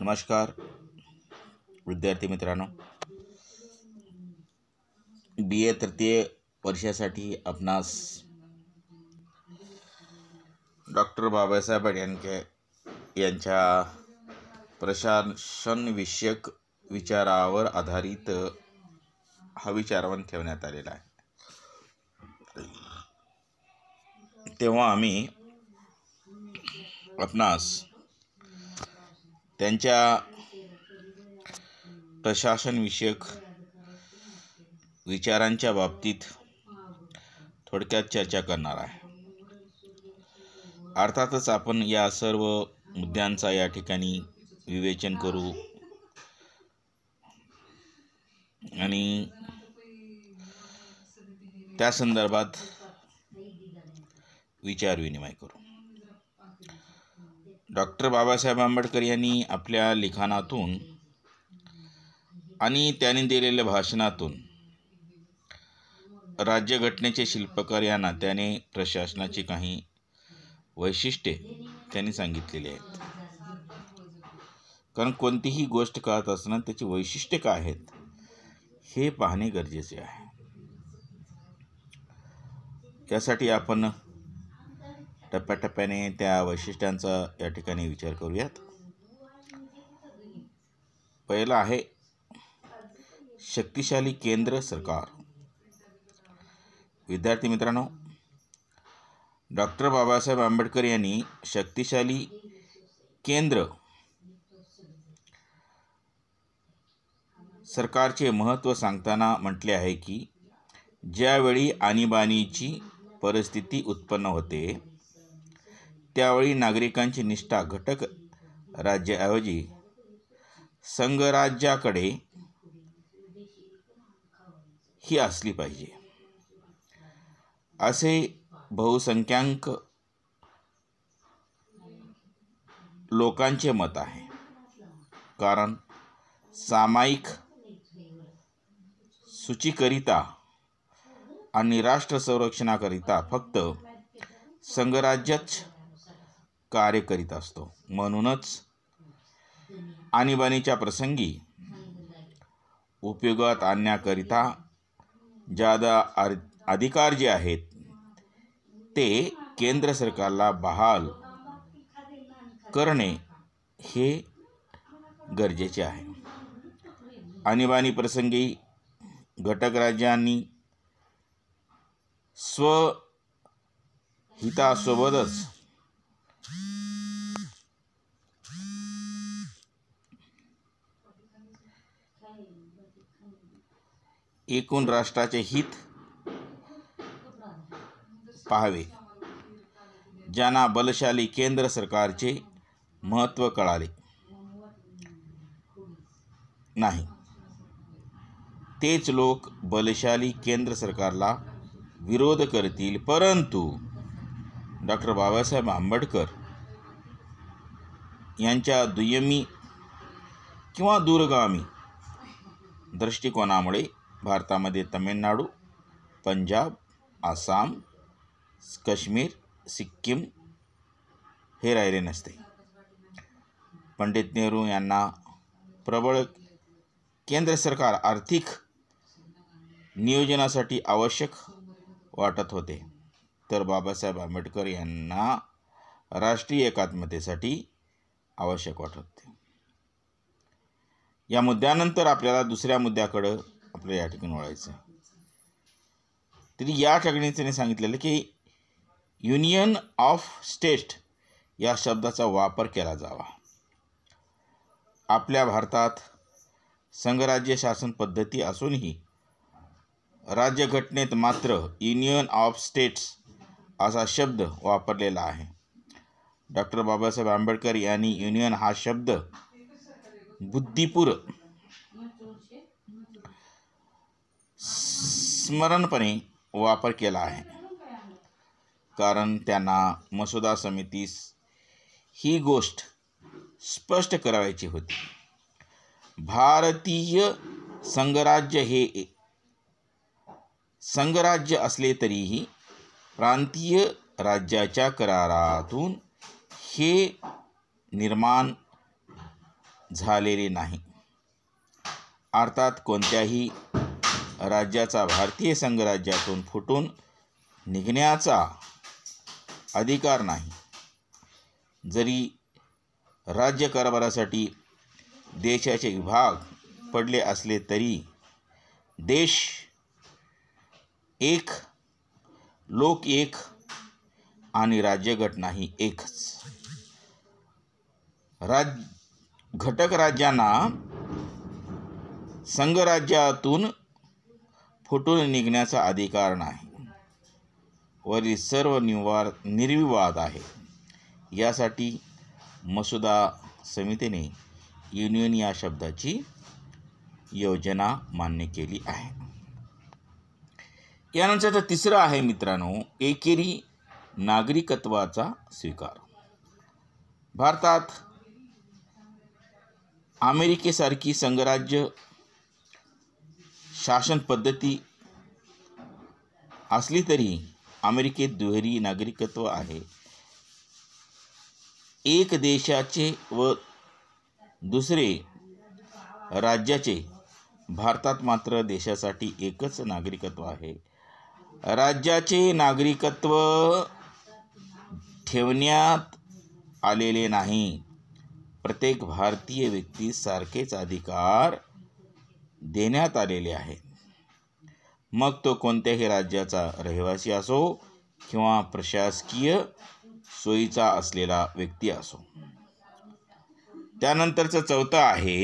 नमस्कार विद्यार्थी मित्रांनो बी ए तृतीय वर्षासाठी आपणास डॉक्टर बाबासाहेब आंबेडकर यांच्या प्रशासनविषयक विचारावर आधारित हा विचारवंत ठेवण्यात आलेला आहे तेव्हा आम्ही आपणास त्यांच्या प्रशासनविषयक विचारांच्या बाबतीत थोडक्यात चर्चा करणार आहे अर्थातच आपण या सर्व मुद्द्यांचा या ठिकाणी विवेचन करू आणि त्या संदर्भात विनिमय करू डॉक्टर बाबासाहेब आंबेडकर यांनी आपल्या लिखाणातून आणि त्याने दिलेल्या भाषणातून राज्यघटनेचे शिल्पकार या नात्याने प्रशासनाची काही वैशिष्ट्ये त्यांनी सांगितलेली आहेत कारण कोणतीही गोष्ट करत असताना त्याची वैशिष्ट्ये काय आहेत हे पाहणे गरजेचे आहे त्यासाठी आपण टप्प्याटप्प्याने त्या वैशिष्ट्यांचा या ठिकाणी विचार करूयात पहिलं आहे शक्तिशाली केंद्र सरकार विद्यार्थी मित्रांनो डॉक्टर बाबासाहेब आंबेडकर यांनी शक्तिशाली केंद्र सरकारचे महत्त्व सांगताना म्हटले आहे की ज्यावेळी आणीबाणीची परिस्थिती उत्पन्न होते त्यावेळी नागरिकांची निष्ठा घटक राज्याऐवजी संघराज्याकडे ही असली पाहिजे असे बहुसंख्याक लोकांचे मत आहे कारण सामायिक सूचीकरिता आणि राष्ट्र संरक्षणाकरिता फक्त संघराज्यच कार्य करीत असतो म्हणूनच आणीबाणीच्या प्रसंगी उपयोगात आणण्याकरिता ज्यादा आर अधिकार जे आहेत ते केंद्र सरकारला बहाल करणे हे गरजेचे आहे आणीबाणी प्रसंगी घटक राज्यांनी स्वहितासोबतच एकूण राष्ट्राचे हित पाहावे ज्यांना बलशाली केंद्र सरकारचे महत्व कळाले नाही तेच लोक बलशाली केंद्र सरकारला विरोध करतील परंतु डॉक्टर बाबासाहेब आंबेडकर यांच्या दुय्यमी किंवा दूरगामी दृष्टिकोनामुळे भारतामध्ये तमिळनाडू पंजाब आसाम काश्मीर सिक्कीम हे राहिले नसते पंडित नेहरू यांना प्रबळ केंद्र सरकार आर्थिक नियोजनासाठी आवश्यक वाटत होते तर बाबासाहेब आंबेडकर यांना राष्ट्रीय एकात्मतेसाठी आवश्यक वाटत या मुद्द्यानंतर आपल्याला दुसऱ्या मुद्द्याकडं आपल्याला या ठिकाणी वळायचं तरी या ठिकाणी त्यांनी सांगितलेलं की युनियन ऑफ स्टेट या शब्दाचा वापर केला जावा आपल्या भारतात संघराज्य शासन पद्धती असूनही राज्यघटनेत मात्र युनियन ऑफ स्टेट्स असा शब्द वापरलेला आहे डॉक्टर बाबासाहेब आंबेडकर यांनी युनियन हा शब्द बुद्धिपूर स्मरणपणे वापर केला आहे कारण त्यांना मसुदा समितीस ही गोष्ट स्पष्ट करायची होती भारतीय संघराज्य हे संघराज्य असले तरीही प्रांतीय राज्याच्या करारातून हे निर्माण झालेले नाही अर्थात कोणत्याही राज्याचा भारतीय संघराज्यातून फुटून निघण्याचा अधिकार नाही जरी राज्य कारभारासाठी देशाचे विभाग पडले असले तरी देश एक लोक एक आणि राज्यघटना ही एकच राज घटक राज्यांना संघराज्यातून फुटून निघण्याचा अधिकार नाही वरील सर्व निवार निर्विवाद आहे यासाठी मसुदा समितीने युनियन या शब्दाची योजना मान्य केली आहे तर तिसरं आहे मित्रांनो एकेरी नागरिकत्वाचा स्वीकार भारतात अमेरिकेसारखी संघराज्य शासन पद्धती असली तरी अमेरिकेत दुहेरी नागरिकत्व आहे एक देशाचे व दुसरे राज्याचे भारतात मात्र देशासाठी एकच नागरिकत्व आहे राज्याचे नागरिकत्व ठेवण्यात आलेले नाही प्रत्येक भारतीय व्यक्तीसारखेच सारखेच अधिकार देण्यात आलेले आहेत मग तो कोणत्याही राज्याचा रहिवासी असो किंवा प्रशासकीय सोयीचा असलेला व्यक्ती असो त्यानंतरचं चौथं आहे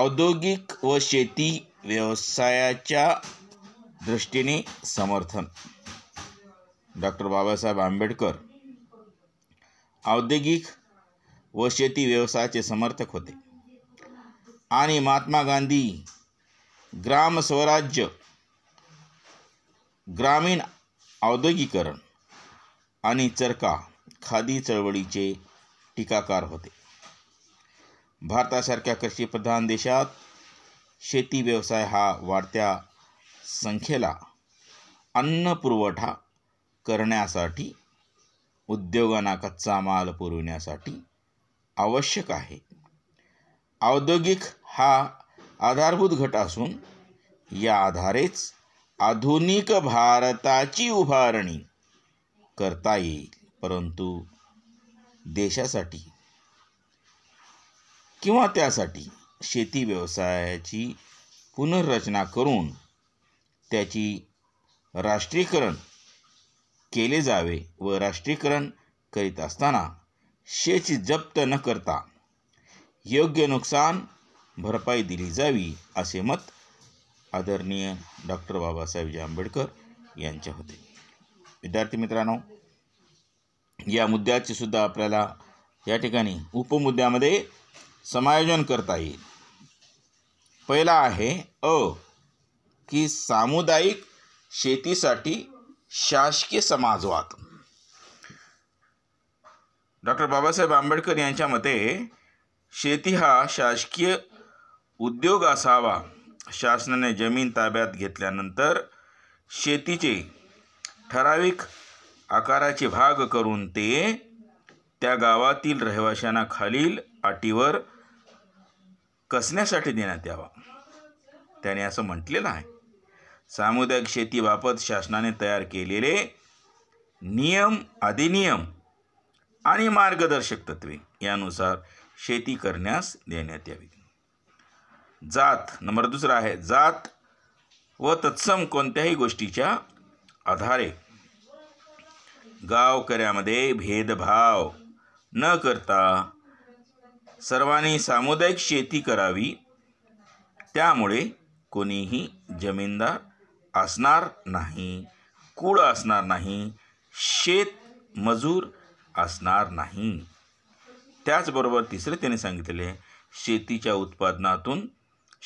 औद्योगिक व शेती व्यवसायाच्या दृष्टीने समर्थन डॉक्टर बाबासाहेब आंबेडकर औद्योगिक व शेती व्यवसायाचे समर्थक होते आणि महात्मा गांधी ग्राम स्वराज्य ग्रामीण औद्योगिकरण आणि चरका खादी चळवळीचे टीकाकार होते भारतासारख्या कृषीप्रधान देशात शेती व्यवसाय हा वाढत्या संख्येला अन्न पुरवठा करण्यासाठी उद्योगांना कच्चा माल पुरविण्यासाठी आवश्यक आहे औद्योगिक हा आधारभूत घट असून या आधारेच आधुनिक भारताची उभारणी करता येईल परंतु देशासाठी किंवा त्यासाठी शेती व्यवसायाची पुनर्रचना करून त्याची राष्ट्रीयकरण केले जावे व राष्ट्रीयकरण करीत असताना शेती जप्त न करता योग्य नुकसान भरपाई दिली जावी असे मत आदरणीय डॉक्टर बाबासाहेबजी आंबेडकर यांच्या होते विद्यार्थी मित्रांनो या मुद्द्याची सुद्धा आपल्याला या ठिकाणी उपमुद्द्यामध्ये समायोजन करता येईल पहिला आहे अ की सामुदायिक शेतीसाठी शासकीय समाजवाद डॉक्टर बाबासाहेब आंबेडकर यांच्या मते शेती हा शासकीय उद्योग असावा शासनाने जमीन ताब्यात घेतल्यानंतर शेतीचे ठराविक आकाराचे भाग करून ते त्या गावातील रहिवाशांना खालील अटीवर कसण्यासाठी देण्यात यावा त्याने असं म्हटलेलं आहे सामुदायिक शेतीबाबत शासनाने तयार केलेले नियम अधिनियम आणि मार्गदर्शक तत्वे यानुसार शेती करण्यास देण्यात यावी जात नंबर दुसरा आहे जात व तत्सम कोणत्याही गोष्टीच्या आधारे गावकऱ्यामध्ये भेदभाव न करता सर्वांनी सामुदायिक शेती करावी त्यामुळे कोणीही जमीनदार असणार नाही कुळ असणार नाही शेत मजूर असणार नाही त्याचबरोबर तिसरे त्यांनी सांगितले शेतीच्या उत्पादनातून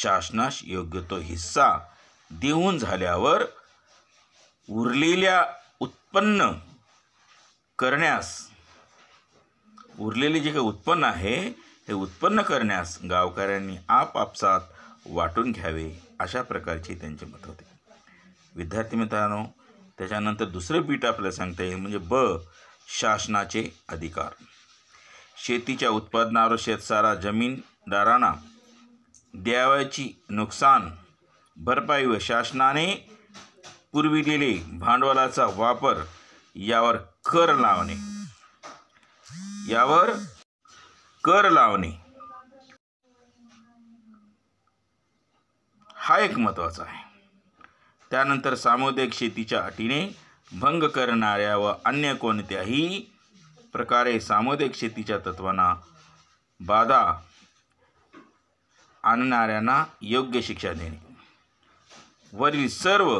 शासनास योग्य तो हिस्सा देऊन झाल्यावर उरलेल्या उत्पन्न करण्यास उरलेले जे काही उत्पन्न आहे हे उत्पन्न करण्यास गावकऱ्यांनी आपापसात वाटून घ्यावे अशा प्रकारचे त्यांचे मत होते विद्यार्थी मित्रांनो त्याच्यानंतर दुसरे बीट आपल्याला सांगता येईल म्हणजे ब शासनाचे अधिकार शेतीच्या उत्पादनावर शेतसारा जमीनदारांना द्यावयाची नुकसान भरपाई व शासनाने पुरविलेले भांडवलाचा वापर यावर कर लावणे यावर कर लावणे हा एक महत्त्वाचा आहे त्यानंतर सामुदायिक शेतीच्या अटीने भंग करणाऱ्या व अन्य कोणत्याही प्रकारे सामुदायिक शेतीच्या तत्वांना बाधा आणणाऱ्यांना योग्य शिक्षा देणे वरील सर्व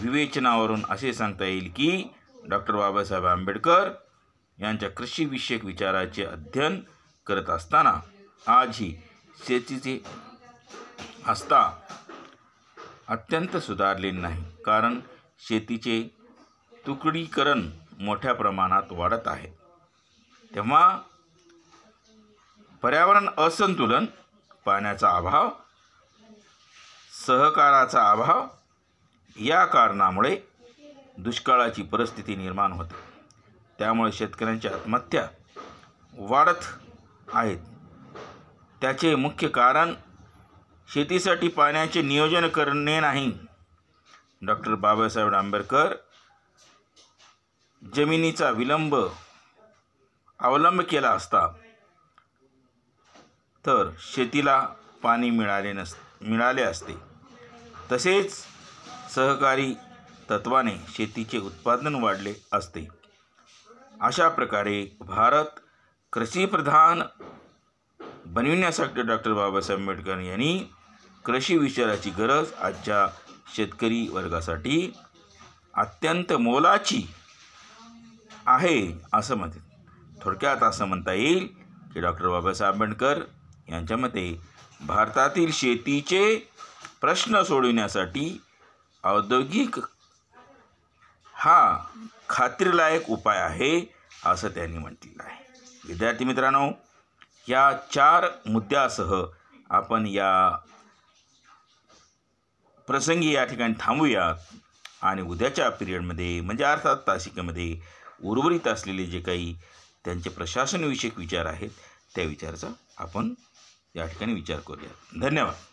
विवेचनावरून असे सांगता येईल की डॉक्टर बाबासाहेब आंबेडकर यांच्या कृषीविषयक विचाराचे अध्ययन करत असताना आजही शेतीचे आस्था अत्यंत सुधारलेली नाही कारण शेतीचे तुकडीकरण मोठ्या प्रमाणात वाढत आहे तेव्हा पर्यावरण असंतुलन पाण्याचा अभाव सहकाराचा अभाव या कारणामुळे दुष्काळाची परिस्थिती निर्माण होते त्यामुळे शेतकऱ्यांच्या आत्महत्या वाढत आहेत त्याचे मुख्य कारण शेतीसाठी पाण्याचे नियोजन करणे नाही डॉक्टर बाबासाहेब आंबेडकर जमिनीचा विलंब अवलंब केला असता तर शेतीला पाणी मिळाले नस मिळाले असते तसेच सहकारी तत्वाने शेतीचे उत्पादन वाढले असते अशा प्रकारे भारत कृषीप्रधान बनविण्यासाठी डॉक्टर बाबासाहेब आंबेडकर यांनी कृषी विचाराची गरज आजच्या शेतकरी वर्गासाठी अत्यंत मोलाची आहे असं म्हणते थोडक्यात असं म्हणता येईल की डॉक्टर बाबासाहेब आंबेडकर यांच्या मते भारतातील शेतीचे प्रश्न सोडविण्यासाठी औद्योगिक हा खात्रीलायक उपाय आहे असं त्यांनी म्हटलेलं आहे विद्यार्थी मित्रांनो या चार मुद्द्यासह आपण या प्रसंगी या ठिकाणी थांबूयात आणि उद्याच्या पिरियडमध्ये म्हणजे अर्थात तासिकेमध्ये उर्वरित असलेले जे काही त्यांचे प्रशासनविषयक विचार आहेत त्या विचाराचा आपण या ठिकाणी विचार करूयात धन्यवाद